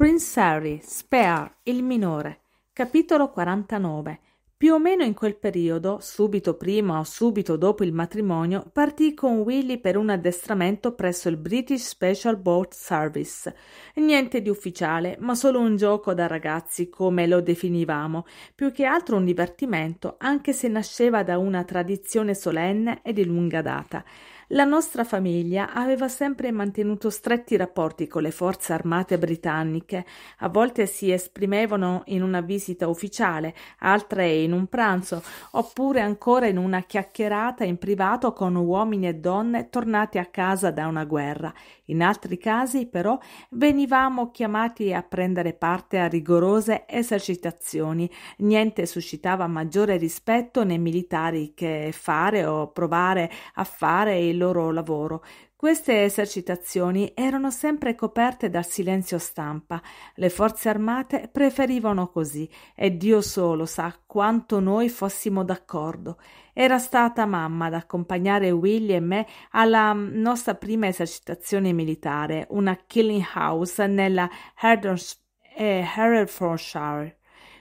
Prince Harry, Spare, il minore, capitolo 49. Più o meno in quel periodo, subito prima o subito dopo il matrimonio, partì con Willy per un addestramento presso il British Special Boat Service. Niente di ufficiale, ma solo un gioco da ragazzi, come lo definivamo, più che altro un divertimento, anche se nasceva da una tradizione solenne e di lunga data. La nostra famiglia aveva sempre mantenuto stretti rapporti con le forze armate britanniche, a volte si esprimevano in una visita ufficiale, altre in un pranzo, oppure ancora in una chiacchierata in privato con uomini e donne tornati a casa da una guerra. In altri casi, però, venivamo chiamati a prendere parte a rigorose esercitazioni. Niente suscitava maggiore rispetto nei militari che fare o provare a fare il loro lavoro. Queste esercitazioni erano sempre coperte dal silenzio stampa. Le forze armate preferivano così e Dio solo sa quanto noi fossimo d'accordo. Era stata mamma ad accompagnare Willy e me alla nostra prima esercitazione militare, una killing house nella eh, Herefordshire.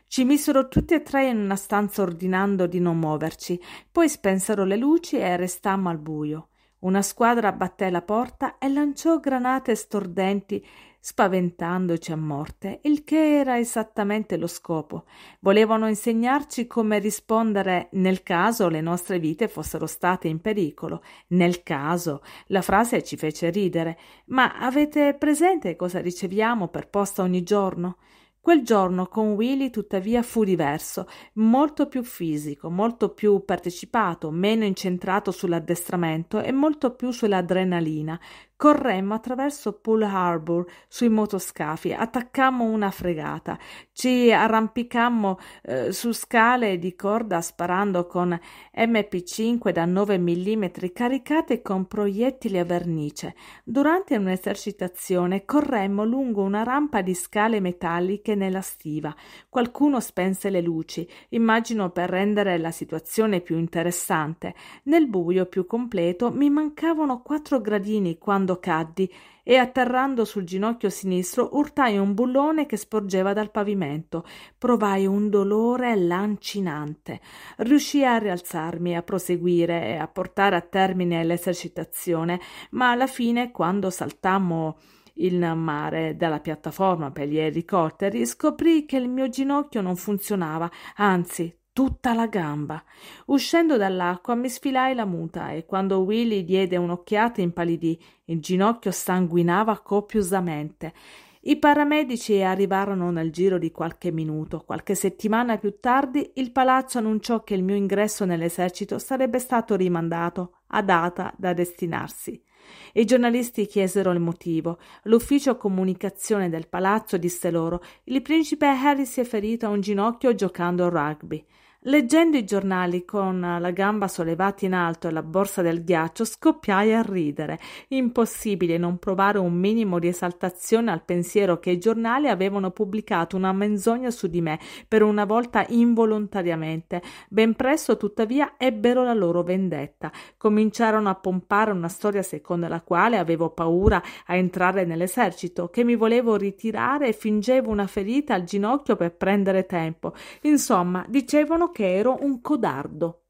Ci misero tutti e tre in una stanza ordinando di non muoverci, poi spensero le luci e restammo al buio. Una squadra batté la porta e lanciò granate stordenti, spaventandoci a morte, il che era esattamente lo scopo. Volevano insegnarci come rispondere nel caso le nostre vite fossero state in pericolo. Nel caso. La frase ci fece ridere. Ma avete presente cosa riceviamo per posta ogni giorno? Quel giorno con Willy tuttavia fu diverso, molto più fisico, molto più partecipato, meno incentrato sull'addestramento e molto più sull'adrenalina, Corremmo attraverso Pool Harbour sui motoscafi, attaccammo una fregata, ci arrampicammo eh, su scale di corda sparando con MP5 da 9 mm caricate con proiettili a vernice. Durante un'esercitazione corremmo lungo una rampa di scale metalliche nella stiva. Qualcuno spense le luci, immagino per rendere la situazione più interessante. Nel buio più completo mi mancavano quattro gradini quando quando caddi e atterrando sul ginocchio sinistro urtai un bullone che sporgeva dal pavimento. Provai un dolore lancinante. Riuscii a rialzarmi, a proseguire e a portare a termine l'esercitazione, ma alla fine, quando saltammo in mare dalla piattaforma per gli elicotteri, scoprì che il mio ginocchio non funzionava, anzi tutta la gamba. Uscendo dall'acqua mi sfilai la muta e quando Willy diede un'occhiata impalidì, il ginocchio sanguinava copiosamente. I paramedici arrivarono nel giro di qualche minuto. Qualche settimana più tardi il palazzo annunciò che il mio ingresso nell'esercito sarebbe stato rimandato a data da destinarsi. I giornalisti chiesero il motivo. L'ufficio comunicazione del palazzo disse loro: Il principe Harry si è ferito a un ginocchio giocando al rugby. Leggendo i giornali con la gamba sollevata in alto e la borsa del ghiaccio, scoppiai a ridere. Impossibile non provare un minimo di esaltazione al pensiero che i giornali avevano pubblicato una menzogna su di me, per una volta involontariamente. Ben presto, tuttavia, ebbero la loro vendetta. Cominciarono a pompare una storia secondo la quale avevo paura a entrare nell'esercito, che mi volevo ritirare e fingevo una ferita al ginocchio per prendere tempo. Insomma, dicevano che ero un codardo